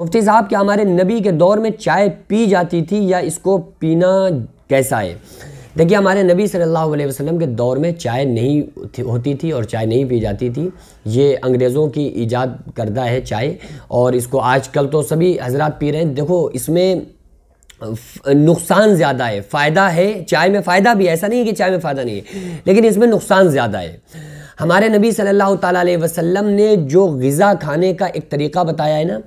मुफ्ती साहब क्या हमारे नबी के दौर में चाय पी जाती थी या इसको पीना कैसा है देखिए हमारे नबी सल्लल्लाहु अलैहि वसल्लम के दौर में चाय नहीं होती थी और चाय नहीं पी जाती थी ये अंग्रेज़ों की ईजाद करदा है चाय और इसको आजकल तो सभी हजरात पी रहे हैं देखो इसमें नुकसान ज़्यादा है फ़ायदा है चाय में फ़ायदा भी है ऐसा नहीं है कि चाय में फ़ायदा नहीं है लेकिन इसमें नुकसान ज़्यादा है हमारे नबी सल्लल्लाहु अलैहि वसल्लम ने जो ग़ा खाने का एक तरीका बताया है ना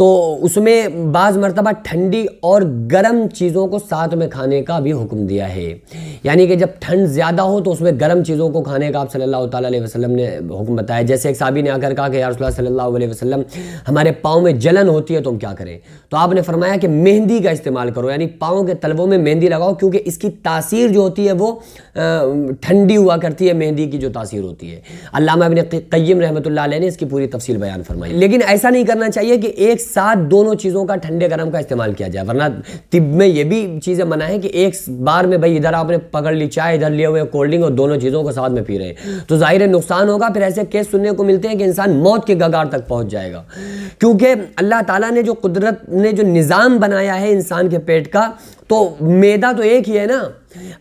तो उसमें बाज़ मरतबा ठंडी और गर्म चीज़ों को साथ में खाने का भी हुक्म दिया है यानी कि जब ठंड ज़्यादा हो तो उसमें गर्म चीज़ों को खाने का आप सल्लल्लाहु अलैहि वसल्लम ने हुक्म बताया जैसे एक साबी ने आकर कहा कि यार सल्लल्लाहु अलैहि वसल्लम हमारे पाँव में जलन होती है तो हम क्या करें तो आपने फरमाया कि मेहंदी का इस्तेमाल करो यानी पाँव के तलवों में मेहंदी लगाओ क्योंकि इसकी तासीर जो होती है वो ठंडी हुआ करती है मेहंदी की जो तासीर होती है अलामा अबिन कैम रहमत ने इसकी पूरी तफसील बयान फरमाई लेकिन ऐसा नहीं करना चाहिए कि एक साथ दोनों चीज़ों का ठंडे गर्म का इस्तेमाल किया जाए वरना तिब में ये भी चीज़ें मना है कि एक बार में भाई इधर आपने पकड़ ली चाय इधर लिए हुए कोल्ड ड्रिंक और दोनों चीज़ों को साथ में पी रहे हैं तो जाहिर है नुकसान होगा फिर ऐसे केस सुनने को मिलते हैं कि इंसान मौत के गगार तक पहुँच जाएगा क्योंकि अल्लाह ताला ने जो कुदरत ने जो निज़ाम बनाया है इंसान के पेट का तो मैदा तो एक ही है ना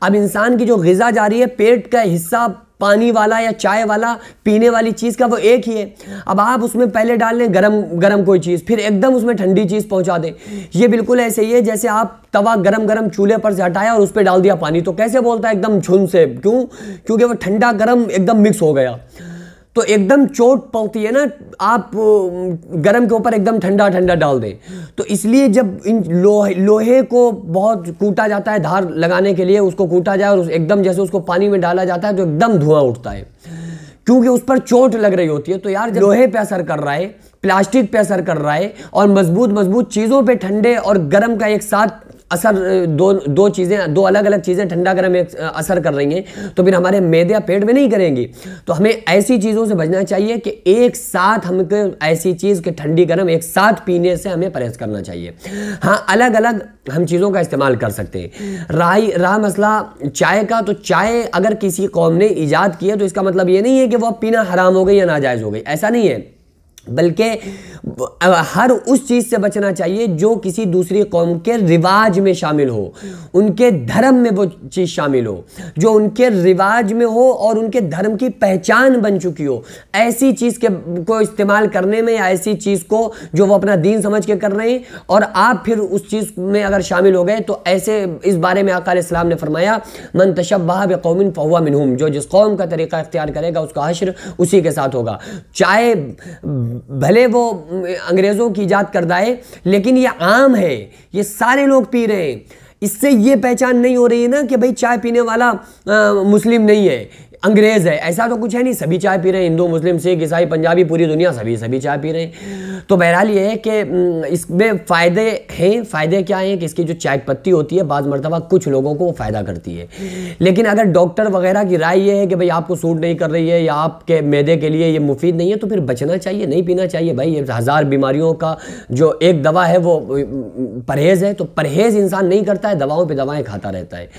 अब इंसान की जो गज़ा जा रही है पेट का हिस्सा पानी वाला या चाय वाला पीने वाली चीज़ का वो एक ही है अब आप उसमें पहले डाल लें गरम गरम कोई चीज़ फिर एकदम उसमें ठंडी चीज़ पहुंचा दें ये बिल्कुल ऐसे ही है जैसे आप तवा गरम गरम चूल्हे पर से हटाया और उस पर डाल दिया पानी तो कैसे बोलता है एकदम झुन से क्यों क्योंकि वो ठंडा गरम एकदम मिक्स हो गया तो एकदम चोट पड़ती है ना आप गर्म के ऊपर एकदम ठंडा ठंडा डाल दें तो इसलिए जब इन लोहे लोहे को बहुत कूटा जाता है धार लगाने के लिए उसको कूटा जाए और एकदम जैसे उसको पानी में डाला जाता है तो एकदम धुआं उठता है क्योंकि उस पर चोट लग रही होती है तो यार लोहे पे असर कर रहा है प्लास्टिक पे असर कर रहा है और मजबूत मजबूत चीज़ों पे ठंडे और गर्म का एक साथ असर दो दो चीज़ें दो अलग अलग चीज़ें ठंडा गर्म एक असर कर रही हैं तो फिर हमारे मैदे या पेट में नहीं करेंगी तो हमें ऐसी चीज़ों से बचना चाहिए कि एक साथ हमको ऐसी चीज़ के ठंडी गर्म एक साथ पीने से हमें परहेज करना चाहिए हाँ अलग अलग हम चीज़ों का इस्तेमाल कर सकते हैं राई रहा मसला चाय का तो चाय अगर किसी कौम ने ईजाद किया तो इसका मतलब ये नहीं है कि वह पीना हराम हो गई या नाजायज़ हो गई ऐसा नहीं है बल्कि हर उस चीज़ से बचना चाहिए जो किसी दूसरी कौम के रिवाज में शामिल हो उनके धर्म में वो चीज़ शामिल हो जो उनके रिवाज में हो और उनके धर्म की पहचान बन चुकी हो ऐसी चीज़ के को इस्तेमाल करने में या ऐसी चीज़ को जो वो अपना दीन समझ के कर रहे हैं और आप फिर उस चीज़ में अगर शामिल हो गए तो ऐसे इस बारे में अकाल इस्लाम ने फरमाया मन तशबा बौमिन फ़वा मिनहूम जो जिस कौम का तरीका इख्तियार करेगा उसका हशर उसी के साथ होगा चाहे भले वो अंग्रेज़ों की ईजाद दाए लेकिन ये आम है ये सारे लोग पी रहे हैं इससे ये पहचान नहीं हो रही है ना कि भाई चाय पीने वाला आ, मुस्लिम नहीं है अंग्रेज़ है ऐसा तो कुछ है नहीं सभी चाय पी रहे हैं हिंदू मुस्लिम सिख ईसाई पंजाबी पूरी दुनिया सभी सभी चाय पी रहे हैं तो बहरहाल ये है कि हम्म, इसमें फ़ायदे हैं फ़ायदे क्या हैं कि इसकी जो चाय पत्ती होती है बाज़ मरतबा कुछ लोगों को वो फ़ायदा करती है लेकिन अगर डॉक्टर वगैरह की राय ये है कि भाई आपको सूट नहीं कर रही है या आपके मैदे के लिए ये मुफीद नहीं है तो फिर बचना चाहिए नहीं पीना चाहिए भाई ये हज़ार बीमारियों का जो एक दवा है वो हम्म, परहेज़ है तो परहेज़ इंसान नहीं करता है दवाओं पर दवाएँ खाता रहता है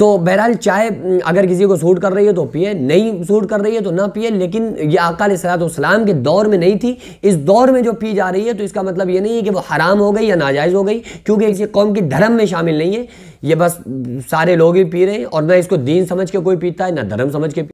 तो बहरहाल चाय हम्म, अगर किसी को सूट कर रही है तो पिए नहीं सूट कर रही है तो ना पिए लेकिन ये अकाल सलाम के दौर में नहीं थी इस दौर में जो पी जा रही है तो इसका मतलब ये नहीं है कि वो हराम हो गई या नाजायज़ हो गई क्योंकि इसे कौम के धर्म में शामिल नहीं है ये बस सारे लोग ही पी रहे हैं और ना इसको दीन समझ के कोई पीता है ना धर्म समझ के